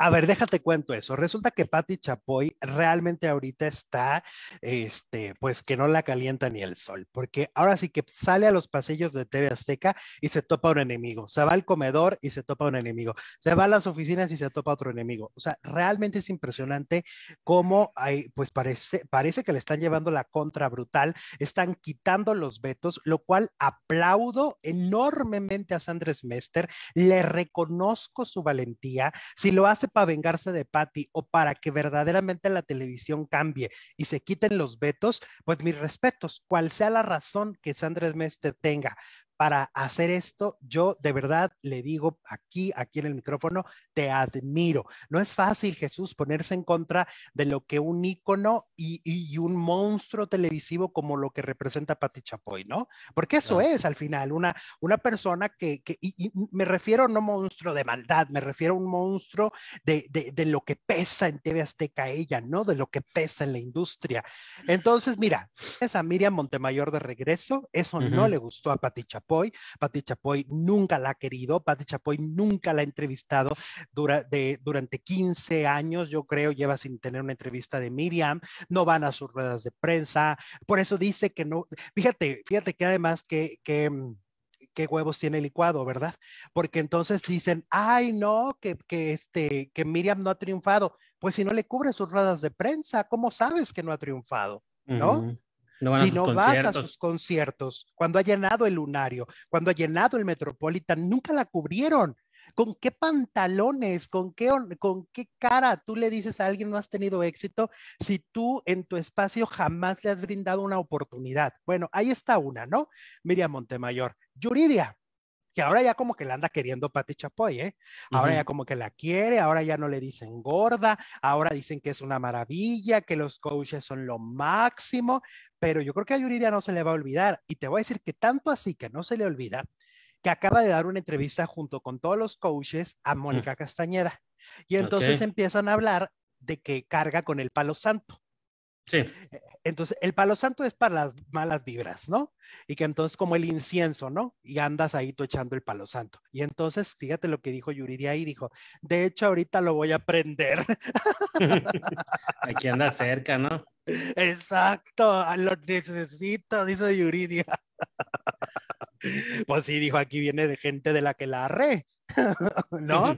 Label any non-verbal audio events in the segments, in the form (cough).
A ver, déjate cuento eso. Resulta que Patti Chapoy realmente ahorita está, este, pues que no la calienta ni el sol, porque ahora sí que sale a los pasillos de TV Azteca y se topa un enemigo. Se va al comedor y se topa un enemigo. Se va a las oficinas y se topa otro enemigo. O sea, realmente es impresionante cómo hay, pues parece, parece que le están llevando la contra brutal, están quitando los vetos, lo cual aplaudo enormemente a Sandres Mester, le reconozco su valentía. Si lo hace para vengarse de Patty o para que verdaderamente la televisión cambie y se quiten los vetos, pues mis respetos, cual sea la razón que Sandra Mester tenga, para hacer esto, yo de verdad le digo aquí, aquí en el micrófono, te admiro. No es fácil, Jesús, ponerse en contra de lo que un ícono y, un monstruo televisivo como lo que representa Pati Chapoy, ¿no? Porque eso es al final, una, una persona que, y, me refiero no monstruo de maldad, me refiero a un monstruo de, de, lo que pesa en TV Azteca ella, ¿no? De lo que pesa en la industria. Entonces, mira, esa Miriam Montemayor de regreso, eso no le gustó a Pati Chapoy. Chapoy. Patti Chapoy nunca la ha querido, Patti Chapoy nunca la ha entrevistado durante 15 años, yo creo, lleva sin tener una entrevista de Miriam, no van a sus ruedas de prensa, por eso dice que no, fíjate, fíjate que además que... Mm, qué huevos tiene licuado, ¿verdad? Porque entonces dicen, ay, no, que, este, que Miriam no ha triunfado. Pues si no le cubre sus ruedas de prensa, ¿cómo sabes que no ha triunfado? ¿No? si no vas a sus conciertos, cuando ha llenado el lunario, cuando ha llenado el Metropolitan, nunca la cubrieron. ¿Con qué pantalones, con qué, con qué cara tú le dices a alguien no has tenido éxito si tú en tu espacio jamás le has brindado una oportunidad? Bueno, ahí está una, ¿no? Miriam Montemayor. Yuridia, que ahora ya como que la anda queriendo Pati Chapoy, ¿eh? Ahora ya como que la quiere, ahora ya no le dicen gorda, ahora dicen que es una maravilla, que los coaches son lo máximo, pero yo creo que a Yuridia no se le va a olvidar. Y te voy a decir que tanto así que no se le olvida, que acaba de dar una entrevista junto con todos los coaches a mm. Mónica Castañeda. Y entonces empiezan a hablar de que carga con el palo santo e-, entonces, el palo santo es para las malas vibras, ¿no? Y que entonces como el incienso, ¿no? Y andas ahí tú echando el palo santo. Y entonces, fíjate lo que dijo Yuridia ahí, dijo, de hecho ahorita lo voy a prender. (laughs) Aquí anda cerca, ¿no? Exacto, ah, lo necesito, dice Yuridia. Pues sí, dijo, aquí viene de gente de la que la arre, (laughs) ¿no?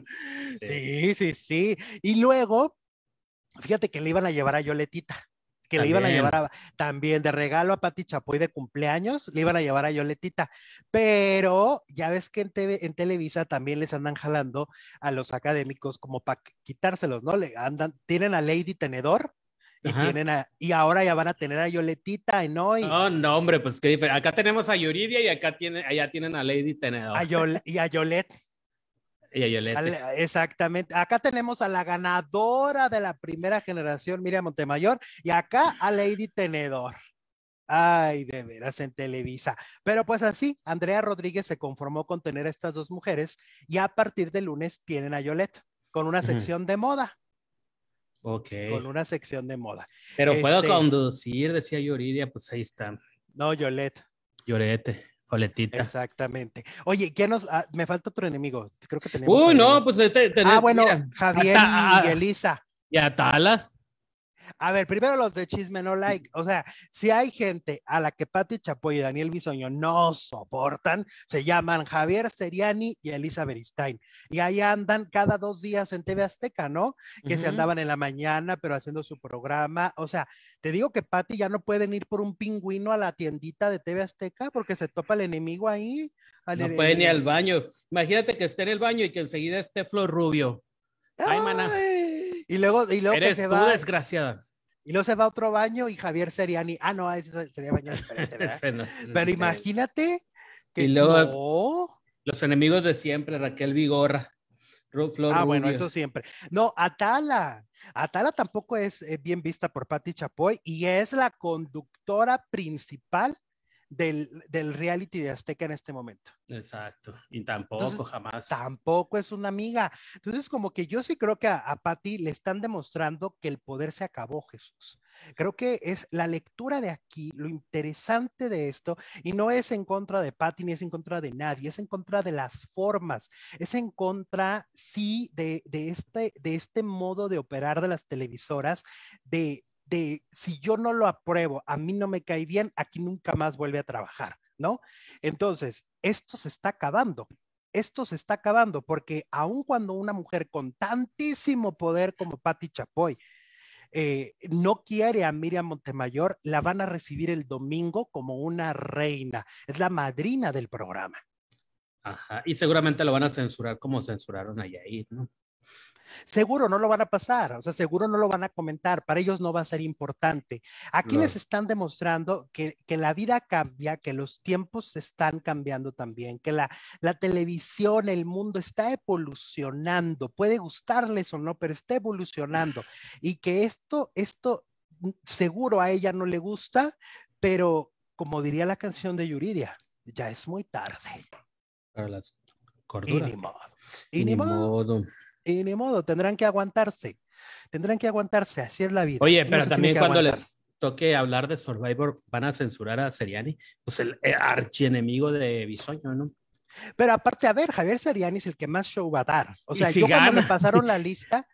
sí, sí, sí. Y luego, fíjate que le iban a llevar a Yoletita que le iban a llevar también de regalo a Pati Chapoy de cumpleaños, le iban a llevar a Yoletita, pero ya ves que en, Televisa también les andan jalando a los académicos como para quitárselos, ¿no? Le andan, tienen a Lady Tenedor, y tienen y ahora ya van a tener a Yoletita, ¿no? Y, oh, no, hombre, pues qué diferente. Acá tenemos a Yuridia y acá tienen, allá tienen a Lady Tenedor. y a Yolet. Y a exactamente. Acá tenemos a la ganadora de la primera generación, Miriam Montemayor, y acá a Lady Tenedor. Ay, de veras, en Televisa. Pero pues así, Andrea Rodríguez se conformó con tener a estas dos mujeres y a partir de lunes tienen a Yolette con una sección de moda. Ok. Con una sección de moda. Pero puedo este conducir, decía Yuridia, pues ahí está. No, Yolette. Llorete. Coletita. Exactamente. Oye, ¿qué nos.? Ah, me falta otro enemigo. Creo que tenemos. Uy, no, pues. Este, tenemos. ah, bueno, Javier y ah, ah. Elisa. Y Atala. A ver, primero los de chisme no like. O sea, si hay gente a la que Pati Chapoy y Daniel Bisoño no soportan, se llaman Javier Seriani y Elizabeth Stein. Y ahí andan cada dos días en TV Azteca, ¿no? Que se andaban en la mañana, pero haciendo su programa. O sea, te digo que Pati ya no pueden ir por un pingüino a la tiendita de TV Azteca porque se topa el enemigo ahí. no pueden ir al baño. Imagínate que esté en el baño y que enseguida esté Flor Rubio. Ay, Ay y luego, y luego que se va. Y luego se va a otro baño y Javier Seriani. Ah, no, ese sería baño diferente, ¿verdad? (laughs) Pero imagínate que. luego, Los enemigos de siempre, Raquel Vigorra. ah, bueno, eso siempre. No, Atala. Atala tampoco es eh, bien vista por Patti Chapoy y es la conductora principal del, del, reality de Azteca en este momento. Exacto, y tampoco jamás. Tampoco es una amiga. Entonces, como que yo sí creo que a, a Patti le están demostrando que el poder se acabó, Jesús. Creo que es la lectura de aquí, lo interesante de esto, y no es en contra de Pati ni es en contra de nadie, es en contra de las formas, es en contra, sí, de, de este, de este modo de operar de las televisoras, de, de si yo no lo apruebo, a mí no me cae bien, aquí nunca más vuelve a trabajar, ¿no? Entonces, esto se está acabando. Esto se está acabando porque aun cuando una mujer con tantísimo poder como Patti Chapoy eh, no quiere a Miriam Montemayor, la van a recibir el domingo como una reina. Es la madrina del programa. Ajá, y seguramente lo van a censurar como censuraron a Yair, ¿no? Seguro no lo van a pasar, o sea, seguro no lo van a comentar, para ellos no va a ser importante. Aquí les están demostrando que, la vida cambia, que los tiempos están cambiando también, que la, televisión, el mundo está evolucionando, puede gustarles o no, pero está evolucionando y que esto, esto mm, seguro a ella no le gusta, pero como diría la canción de Yuridia, ya es muy tarde. Para y ni modo, tendrán que aguantarse. Tendrán que aguantarse, así es la vida. Oye, pero también cuando les toque hablar de Survivor, van a censurar a Seriani, pues el eh, archienemigo de Bisoño, ¿no? Pero aparte, a ver, Javier Seriani es el que más show va a dar. O sea, yo cuando me pasaron la (laughs) lista,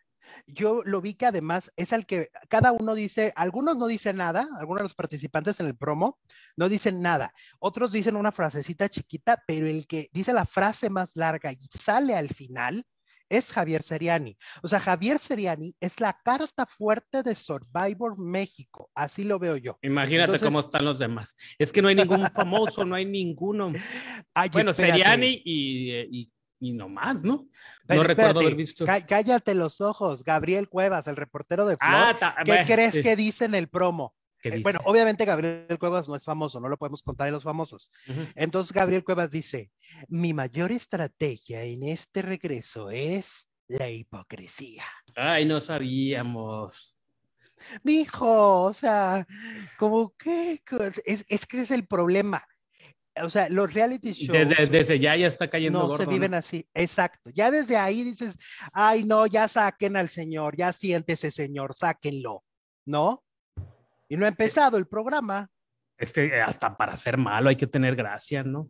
yo lo vi que además es el que cada uno dice, algunos no dicen nada, algunos de los participantes en el promo no dicen nada, otros dicen una frasecita chiquita, pero el que dice la frase más larga y sale al final es Javier Seriani. O sea, Javier Seriani es la carta fuerte de Survivor México, así lo veo yo. Imagínate cómo están los demás. Es que no hay ningún famoso, no hay ninguno. (laughs) bueno, Seriani eh, y, y no más, ¿no? no recuerdo haber visto. Cállate los ojos, Gabriel Cuevas, el reportero de Flor. Ah, ¿Qué crees que dice en el promo? Eh, bueno, obviamente Gabriel Cuevas no es famoso, no lo podemos contar en los famosos. Entonces Gabriel Cuevas dice, mi mayor estrategia en este regreso es la hipocresía. Ay, no sabíamos. Mijo, o sea, como que es, que es el problema. O sea, los reality shows. Desde, ya ya está cayendo. No se viven así, exacto. Ya desde ahí dices, ay, no, ya saquen al señor, ya siéntese, señor, sáquenlo, ¿no? Y no ha eh, empezado el programa. Es que eh, hasta para ser malo hay que tener gracia, ¿no?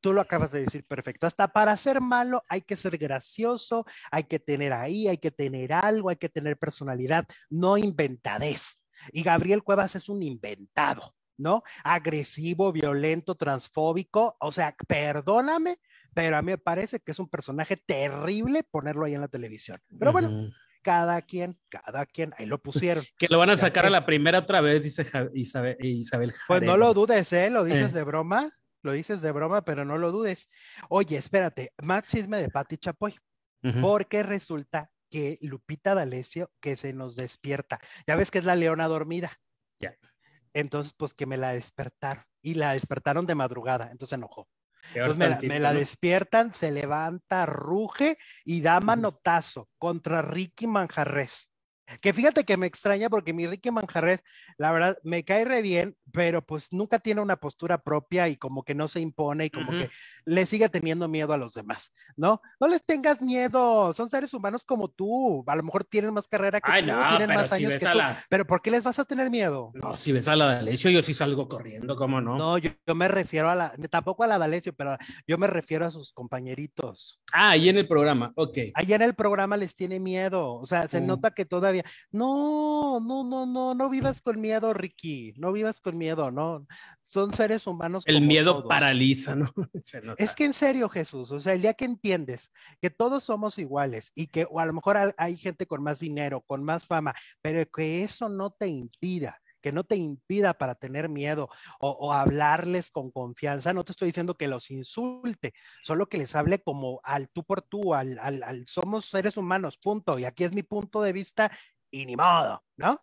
tú lo acabas de decir perfecto. Hasta para ser malo hay que ser gracioso, hay que tener ahí, hay que tener algo, hay que tener personalidad, no inventadez. Y Gabriel Cuevas es un inventado, ¿no? Agresivo, violento, transfóbico. O sea, perdóname, pero a mí me parece que es un personaje terrible ponerlo ahí en la televisión. Pero bueno, cada quien, cada quien, ahí lo pusieron. (laughs) que lo van a sacar a la primera otra vez, dice Isabel, Pues no lo dudes, ¿eh? Lo dices eh. de broma, lo dices de broma, pero no lo dudes. Oye, espérate, más chisme de Pati Chapoy, porque resulta que Lupita D'Alessio, que se nos despierta, ya ves que es la leona dormida. Ya. Entonces, pues que me la despertaron y la despertaron de madrugada, entonces enojó me, me la, despiertan, se levanta, ruge y da manotazo contra Ricky Manjarres. Que fíjate que me extraña porque mi Ricky Manjarres, la verdad, me cae re bien, pero pues nunca tiene una postura propia y como que no se impone y como que le sigue teniendo miedo a los demás, ¿no? No les tengas miedo, son seres humanos como tú, a lo mejor tienen más carrera que tú, tienen más años que tú, pero ¿por qué les vas a tener miedo? No, si ves a la D'Alessio, yo sí salgo corriendo, ¿cómo no? No, yo, me refiero a la, tampoco a la D'Alessio, pero yo me refiero a sus compañeritos. Ah, ahí en el programa, ok. Ahí en el programa les tiene miedo, o sea, se mm. nota que todavía no, no, no, no, no vivas con miedo, Ricky, no vivas con miedo, no. Son seres humanos. El miedo paraliza, ¿no? (laughs) es que en serio, Jesús, o sea, el día que entiendes que todos somos iguales y que a lo mejor hay gente con más dinero, con más fama, pero que eso no te impida que no te impida para tener miedo o, hablarles con confianza. No te estoy diciendo que los insulte, solo que les hable como al tú por tú, al, somos seres humanos, punto. Y aquí es mi punto de vista y ni modo, ¿no?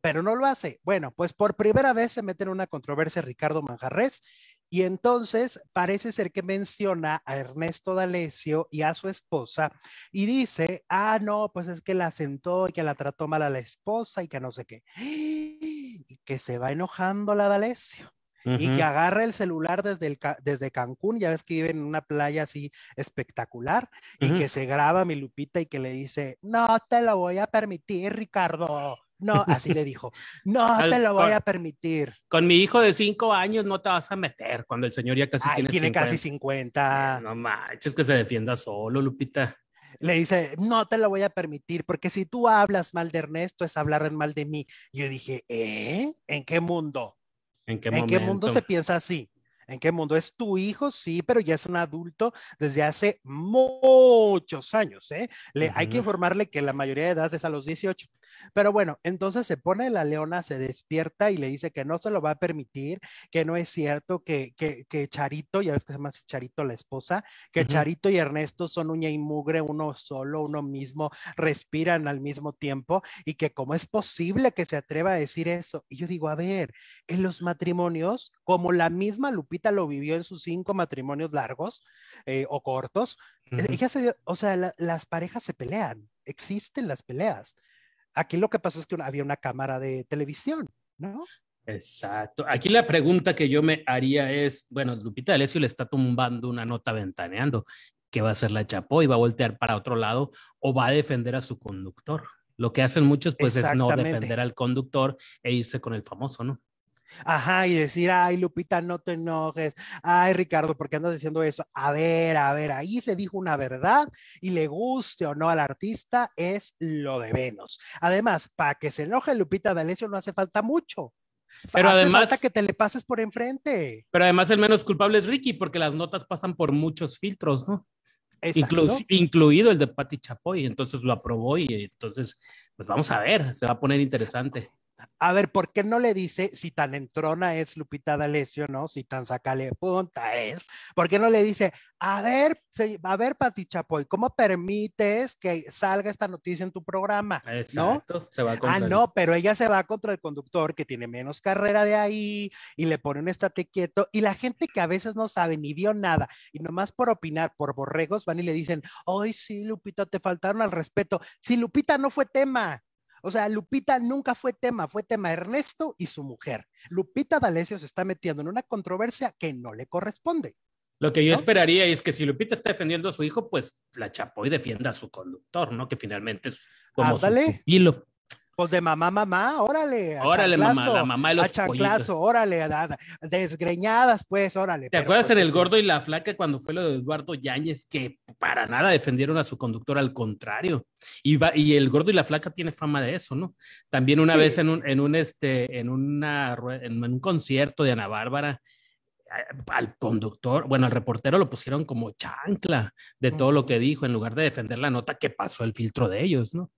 pero no lo hace. Bueno, pues por primera vez se mete en una controversia Ricardo Manjarres y entonces parece ser que menciona a Ernesto D'Alessio y a su esposa y dice, ah, no, pues es que la sentó y que la trató mal a la esposa y que no sé qué. ¡Ah! Y que se va enojando la D'Alessio. Y que agarra el celular desde, desde Cancún, ya ves que vive en una playa así espectacular, y que se graba mi Lupita y que le dice, no te lo voy a permitir, Ricardo no, así le dijo, no te lo voy a permitir. Con mi hijo de cinco años no te vas a meter cuando el señor ya casi tiene, tiene casi 50. No manches, que se defienda solo, Lupita. Le dice, no te lo voy a permitir, porque si tú hablas mal de Ernesto es hablar mal de mí. Yo dije, ¿eh? ¿En qué mundo? ¿En qué, qué mundo se piensa así? ¿En qué mundo? Es tu hijo, sí, pero ya es un adulto desde hace muchos años. ¿eh? Hay que informarle que la mayoría de edad es a los 18. Pero bueno, entonces se pone la leona, se despierta y le dice que no se lo va a permitir, que no es cierto, que, que, que Charito, ya ves que se llama Charito la esposa, que Charito y Ernesto son uña y mugre, uno solo, uno mismo, respiran al mismo tiempo y que cómo es posible que se atreva a decir eso. Y yo digo, a ver, en los matrimonios, como la misma Lupita lo vivió en sus cinco matrimonios largos eh, o cortos, o sea, las parejas se pelean, existen las peleas. Aquí lo que pasó es que había una cámara de televisión, ¿no? Exacto. Aquí la pregunta que yo me haría es, bueno, Lupita D'Alessio le está tumbando una nota ventaneando. ¿Qué va a hacer la Chapó? ¿Y va a voltear para otro lado o va a defender a su conductor? Lo que hacen muchos pues es no defender al conductor e irse con el famoso, ¿no? Ajá, y decir, ay, Lupita, no te enojes, ay, Ricardo, ¿por qué andas diciendo eso? A ver, a ver, ahí se dijo una verdad y le guste o no al artista es lo de menos. Además, para que se enoje Lupita D'Alessio no hace falta mucho. Pero hace además, falta que te le pases por enfrente. Pero además el menos culpable es Ricky, porque las notas pasan por muchos filtros, ¿no? incluido el de Patti Chapoy, entonces lo aprobó y entonces, pues vamos a ver, se va a poner interesante. A ver, ¿por qué no le dice si tan entrona es Lupita D'Alessio, no? Si tan sacale punta es. ¿Por qué no le dice, a ver, a ver, Pati Chapoy, ¿cómo permites que salga esta noticia en tu programa? ¿no? Ah, no, pero ella se va contra el conductor que tiene menos carrera de ahí y le pone un estate quieto. Y la gente que a veces no sabe ni dio nada y nomás por opinar, por borregos, van y le dicen, Ay, sí, Lupita, te faltaron al respeto. Si Lupita no fue tema, o sea, Lupita nunca fue tema, fue tema Ernesto y su mujer. Lupita D'Alessio se está metiendo en una controversia que no le corresponde. Lo que yo esperaría es que si Lupita está defendiendo a su hijo, pues la chapó y defienda a su conductor, ¿no? Que finalmente es como su pues de mamá, mamá, órale. Órale, mamá, la mamá de los A órale, desgreñadas, pues, órale. ¿Te acuerdas pues en El Gordo y la Flaca cuando fue lo de Eduardo Yáñez, que para nada defendieron a su conductor, al contrario? Y, y El Gordo y la Flaca tiene fama de eso, ¿no? También una vez en un, este, en una, en un concierto de Ana Bárbara, al conductor, bueno, al reportero lo pusieron como chancla de todo lo que dijo en lugar de defender la nota que pasó el filtro de ellos, ¿no?